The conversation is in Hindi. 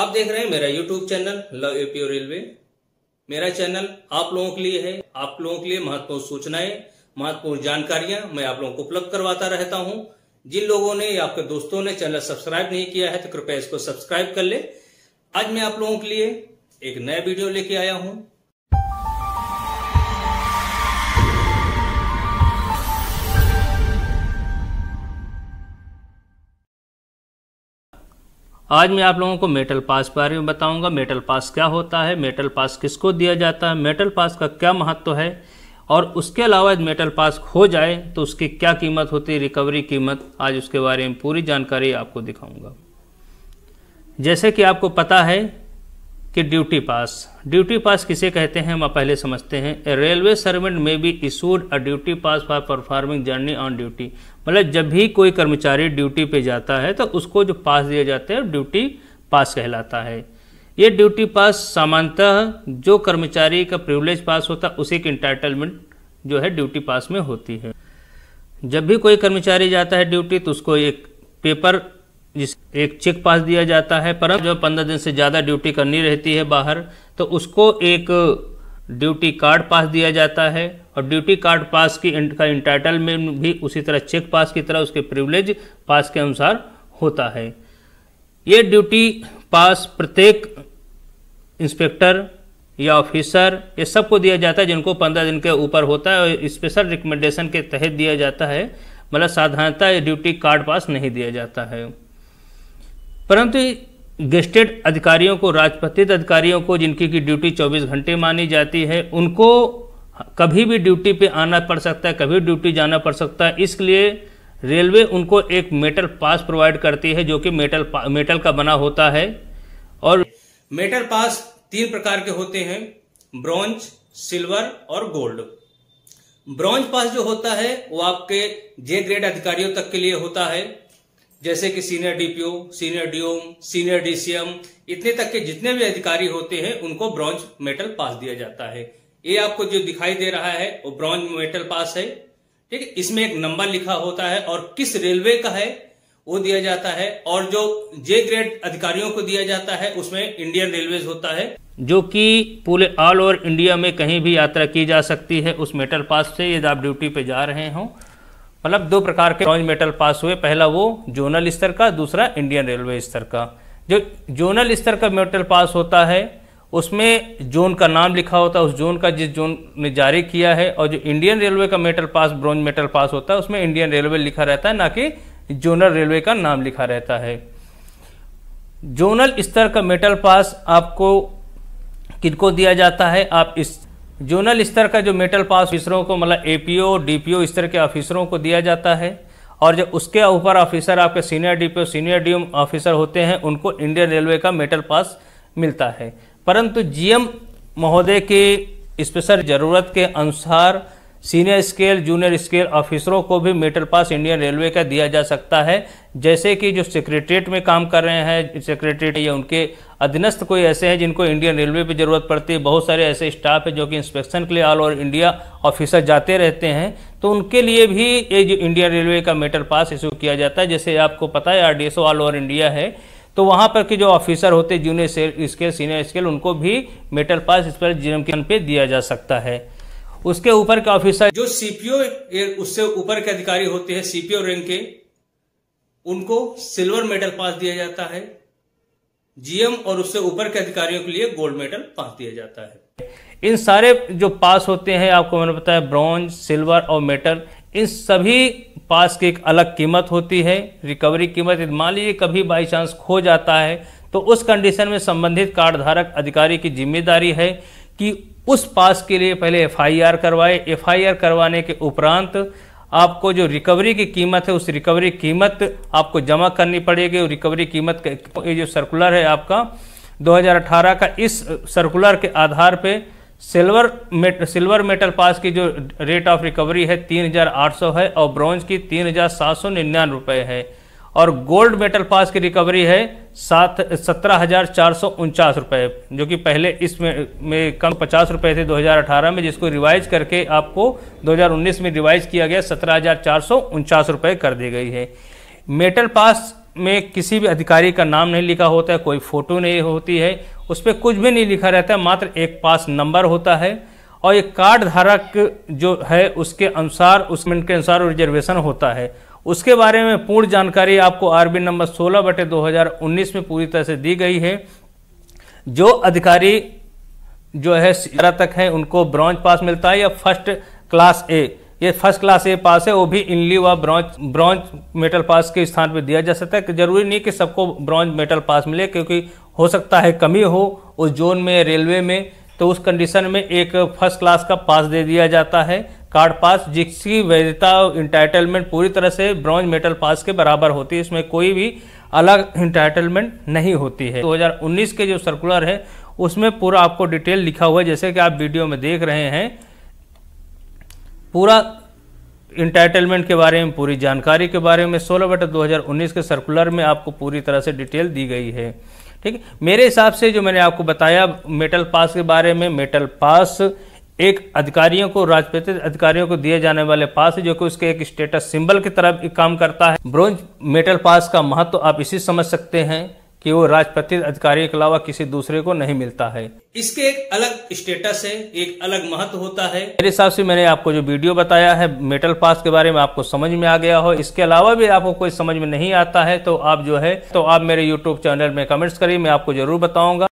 आप देख रहे हैं मेरा YouTube channel love APO railway मेरा चैनल आप लोगों के लिए है आप लोगों के लिए महत्वपूर्ण सूचनाएं महत्वपूर्ण जानकारियां मैं आप लोगों को उपलब्ध करवाता रहता हूं जिन लोगों ने या आपके दोस्तों ने चैनल सब्सक्राइब नहीं किया है तो कृपया इसको सब्सक्राइब कर ले आज मैं आप लोगों के लिए एक नया वीडियो लेके आया हूं आज मैं आप लोगों को मेटल पास के बारे में बताऊंगा मेटल पास क्या होता है मेटल पास किसको दिया जाता है मेटल पास का क्या महत्व है और उसके अलावा मेटल पास हो जाए तो उसकी क्या कीमत होती है रिकवरी कीमत आज उसके बारे में पूरी जानकारी आपको दिखाऊंगा जैसे कि आपको पता है कि ड्यूटी पास ड्यूटी पास किसे कहते हैं हम पहले समझते हैं रेलवे सर्वेंट में be issued a duty pass for performing journey on duty मतलब जब भी कोई कर्मचारी ड्यूटी पे जाता है तो उसको जो पास दिए जाते हैं ड्यूटी पास कहलाता है ये ड्यूटी पास सामान्यतः जो कर्मचारी का प्रिवलेज पास होता है उसी की इंटाइटलमेंट जो है ड्यूटी पास में होती है जब भी कोई कर्मचारी जाता है ड्यूटी तो उसको एक पेपर जिस एक चेक पास दिया जाता है पर जो पंद्रह दिन से ज़्यादा ड्यूटी करनी रहती है बाहर तो उसको एक ड्यूटी कार्ड पास दिया जाता है और ड्यूटी कार्ड पास की का में भी उसी तरह चेक पास की तरह उसके प्रिविलेज पास के अनुसार होता है ये ड्यूटी पास प्रत्येक इंस्पेक्टर या ऑफिसर ये सबको दिया जाता है जिनको पंद्रह दिन के ऊपर होता है और स्पेशल रिकमेंडेशन के तहत दिया जाता है मतलब साधारणता ड्यूटी कार्ड पास नहीं दिया जाता है परंतु गेस्टेड अधिकारियों को राजपत्रित अधिकारियों को जिनकी की ड्यूटी 24 घंटे मानी जाती है उनको कभी भी ड्यूटी पे आना पड़ सकता है कभी ड्यूटी जाना पड़ सकता है इसलिए रेलवे उनको एक मेटल पास प्रोवाइड करती है जो कि मेटल मेटल का बना होता है और मेटल पास तीन प्रकार के होते हैं ब्रॉन्ज सिल्वर और गोल्ड ब्रॉन्ज पास जो होता है वो आपके जे ग्रेड अधिकारियों तक के लिए होता है जैसे कि senior DPO senior DOM senior DCM इतने तक के जितने भी अधिकारी होते हैं उनको ब्रॉन्ज मेटल पास दिया जाता है ये आपको जो दिखाई दे रहा है वो ब्रॉन्ज मेटल पास है ठीक है इसमें एक नंबर लिखा होता है और किस रेलवे का है वो दिया जाता है और जो जे ग्रेड अधिकारियों को दिया जाता है उसमें इंडियन रेलवे होता है जो कि पूरे ऑल ओवर इंडिया में कहीं भी यात्रा की जा सकती है उस मेटल पास से यदि आप ड्यूटी पे जा रहे हों मतलब दो प्रकार के ब्रॉन्ज मेडल पास हुए पहला वो जोनल स्तर का दूसरा इंडियन रेलवे स्तर का जो जोनल स्तर का मेडल पास होता है उसमें जोन का नाम लिखा होता है उस जोन का जिस जोन ने जारी किया है और जो इंडियन रेलवे का metal pass bronze medal pass होता है उसमें इंडियन रेलवे लिखा रहता है ना कि जोनल रेलवे का नाम लिखा रहता है जोनल स्तर का मेटल पास आपको किनको दिया जाता है आप इस जोनल स्तर का जो मेटल पास ऑफिसरों को मतलब एपीओ डीपीओ स्तर के ऑफिसरों को दिया जाता है और जब उसके ऊपर ऑफिसर आपके senior DPO senior DM officer होते हैं उनको इंडियन रेलवे का मेटल पास मिलता है परंतु जीएम महोदय की स्पेशल ज़रूरत के अनुसार सीनियर स्केल जूनियर स्केल ऑफिसरों को भी मेटल पास इंडियन रेलवे का दिया जा सकता है जैसे कि जो सेक्रेटरीट में काम कर रहे हैं सेक्रेटरीट या उनके अधीनस्थ कोई ऐसे हैं जिनको इंडियन रेलवे पर ज़रूरत पड़ती है बहुत सारे ऐसे स्टाफ है जो कि इंस्पेक्शन के लिए ऑल ओवर इंडिया ऑफिसर जाते रहते हैं तो उनके लिए भी ये जो इंडियन रेलवे का मेटर पास इशू किया जाता है जैसे आपको पता है आर ऑल ओवर इंडिया है तो वहाँ पर के जो ऑफिसर होते हैं जूनियर स्केल सीनियर स्केल उनको भी मेटल पास इस पर जीएम पे दिया जा सकता है उसके ऊपर के ऑफिसर जो सीपीओ उससे ऊपर के अधिकारी होते हैं सीपीओ रैंक के उनको सिल्वर मेडल पास दिया जाता है जीएम और उससे ऊपर के अधिकारियों के लिए गोल्ड मेडल पास दिया जाता है इन सारे जो पास होते हैं आपको मैंने बताया ब्रॉन्ज सिल्वर और मेटल इन सभी पास की एक अलग कीमत होती है रिकवरी कीमत मान लीजिए कभी बाई चांस खो जाता है तो उस कंडीशन में संबंधित कार्ड धारक अधिकारी की जिम्मेदारी है कि उस पास के लिए पहले एफआईआर करवाए एफआईआर करवाने के उपरांत आपको जो रिकवरी की कीमत है उस रिकवरी कीमत आपको जमा करनी पड़ेगी और रिकवरी कीमत का ये जो सर्कुलर है आपका 2018 का इस सर्कुलर के आधार पे silver met silver metal pass की जो रेट ऑफ रिकवरी है 3,800 है और ब्रॉन्ज की तीन हज़ार है और गोल्ड मेडल पास की रिकवरी है सात सत्रह हज़ार चार सौ उनचास रुपये जो कि पहले इसमें में कम पचास रुपये थे 2018 में जिसको रिवाइज करके आपको 2019 में रिवाइज किया गया सत्रह हज़ार चार सौ उनचास रुपये कर दी गई है मेटल पास में किसी भी अधिकारी का नाम नहीं लिखा होता है कोई फ़ोटो नहीं होती है उस पर कुछ भी नहीं लिखा रहता है मात्र एक पास नंबर होता है और एक कार्ड धारक जो है उसके अनुसार उसमें के अनुसार रिजर्वेशन होता है उसके बारे में पूर्ण जानकारी आपको आरबी नंबर 16 बटे 2019 में पूरी तरह से दी गई है जो अधिकारी जो है सिरा तक हैं उनको ब्रांच पास मिलता है या फर्स्ट क्लास ए ये फर्स्ट क्लास ए पास है वो भी इनली व ब्रांच ब्रांच मेटल पास के स्थान पर दिया जा सकता है जरूरी नहीं कि सबको ब्रांच मेटल पास मिले क्योंकि हो सकता है कमी हो उस जोन में रेलवे में तो उस कंडीशन में एक फर्स्ट क्लास का पास दे दिया जाता है कार्ड पास जिसकी वैधता इंटाइटलमेंट पूरी तरह से ब्रॉन्ज मेटल पास के बराबर होती है इसमें कोई भी अलग इंटाइटलमेंट नहीं होती है 2019 के जो सर्कुलर है उसमें पूरा आपको डिटेल लिखा हुआ है जैसे कि आप वीडियो में देख रहे हैं पूरा इंटाइटलमेंट के बारे में पूरी जानकारी के बारे में सोलह बटे दो के सर्कुलर में आपको पूरी तरह से डिटेल दी गई है ठीक है मेरे हिसाब से जो मैंने आपको बताया मेटल पास के बारे में मेटल पास एक अधिकारियों को राजपत्रित अधिकारियों को दिए जाने वाले पास जो कि उसके एक स्टेटस सिंबल की तरह काम करता है ब्रोंज मेटल पास का महत्व तो आप इसी समझ सकते हैं कि वो राजपत्रित अधिकारी के अलावा किसी दूसरे को नहीं मिलता है इसके एक अलग स्टेटस है एक अलग महत्व होता है मेरे हिसाब से मैंने आपको जो वीडियो बताया है मेटल पास के बारे में आपको समझ में आ गया हो इसके अलावा भी आपको कोई समझ में नहीं आता है तो आप जो है तो आप मेरे यूट्यूब चैनल में कमेंट्स करिए मैं आपको जरूर बताऊंगा